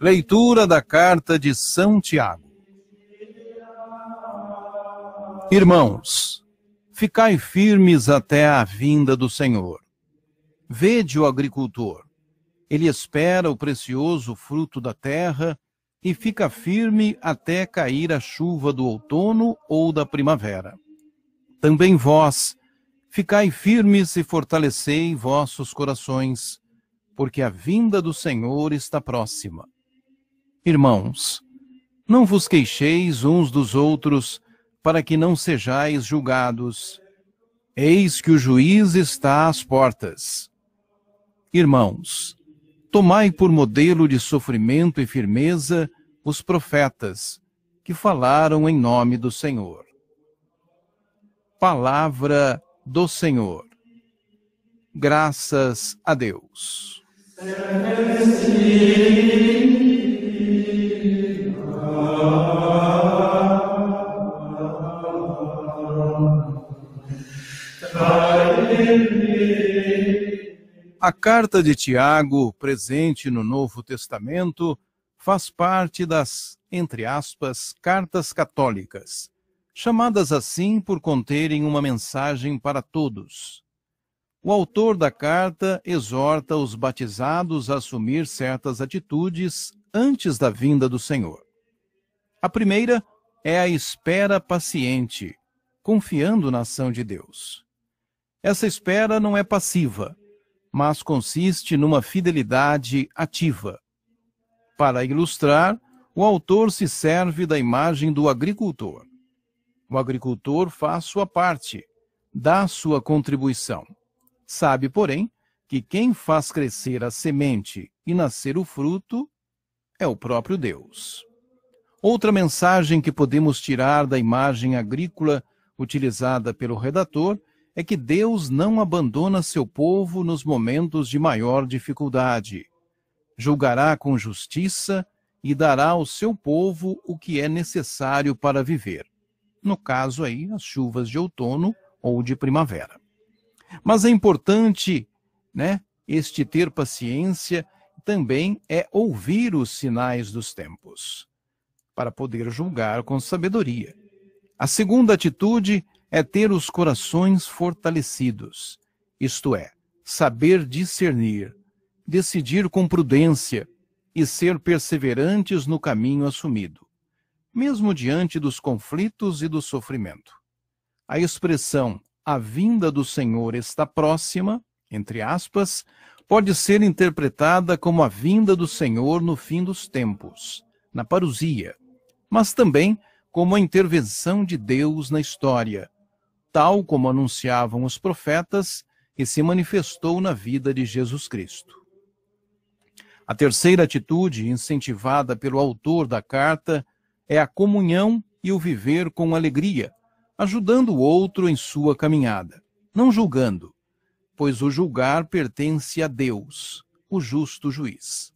Leitura da carta de São Tiago. Irmãos, ficai firmes até a vinda do Senhor. Vede o agricultor. Ele espera o precioso fruto da terra e fica firme até cair a chuva do outono ou da primavera. Também vós, ficai firmes e fortalecei vossos corações, porque a vinda do Senhor está próxima. Irmãos, não vos queixeis uns dos outros, para que não sejais julgados. Eis que o juiz está às portas. Irmãos, tomai por modelo de sofrimento e firmeza os profetas que falaram em nome do Senhor palavra do Senhor. Graças a Deus. A carta de Tiago, presente no Novo Testamento, faz parte das, entre aspas, cartas católicas chamadas assim por conterem uma mensagem para todos. O autor da carta exorta os batizados a assumir certas atitudes antes da vinda do Senhor. A primeira é a espera paciente, confiando na ação de Deus. Essa espera não é passiva, mas consiste numa fidelidade ativa. Para ilustrar, o autor se serve da imagem do agricultor. O agricultor faz sua parte, dá sua contribuição. Sabe, porém, que quem faz crescer a semente e nascer o fruto é o próprio Deus. Outra mensagem que podemos tirar da imagem agrícola utilizada pelo redator é que Deus não abandona seu povo nos momentos de maior dificuldade. Julgará com justiça e dará ao seu povo o que é necessário para viver no caso aí as chuvas de outono ou de primavera. Mas é importante, né, este ter paciência também é ouvir os sinais dos tempos, para poder julgar com sabedoria. A segunda atitude é ter os corações fortalecidos, isto é, saber discernir, decidir com prudência e ser perseverantes no caminho assumido mesmo diante dos conflitos e do sofrimento. A expressão a vinda do Senhor está próxima, entre aspas, pode ser interpretada como a vinda do Senhor no fim dos tempos, na parusia, mas também como a intervenção de Deus na história, tal como anunciavam os profetas e se manifestou na vida de Jesus Cristo. A terceira atitude incentivada pelo autor da carta é a comunhão e o viver com alegria, ajudando o outro em sua caminhada, não julgando, pois o julgar pertence a Deus, o justo juiz.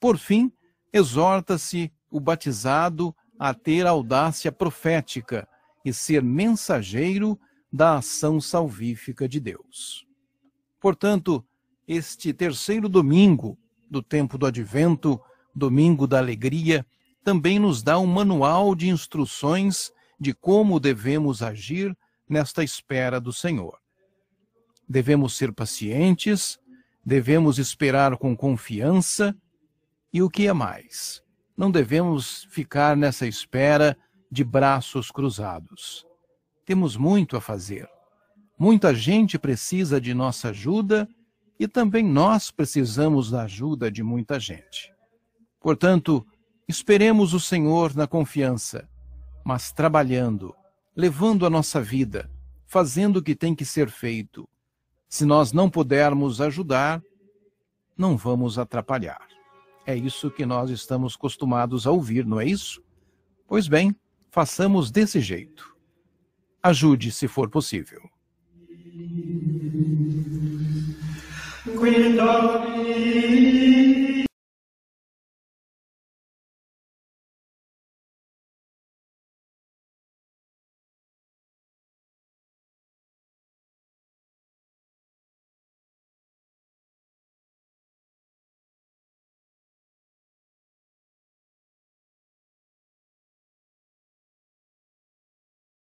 Por fim, exorta-se o batizado a ter audácia profética e ser mensageiro da ação salvífica de Deus. Portanto, este terceiro domingo do tempo do advento, domingo da alegria, também nos dá um manual de instruções de como devemos agir nesta espera do Senhor. Devemos ser pacientes, devemos esperar com confiança e o que é mais, não devemos ficar nessa espera de braços cruzados. Temos muito a fazer. Muita gente precisa de nossa ajuda e também nós precisamos da ajuda de muita gente. Portanto, Esperemos o Senhor na confiança, mas trabalhando, levando a nossa vida, fazendo o que tem que ser feito. Se nós não pudermos ajudar, não vamos atrapalhar. É isso que nós estamos costumados a ouvir, não é isso? Pois bem, façamos desse jeito. Ajude se for possível.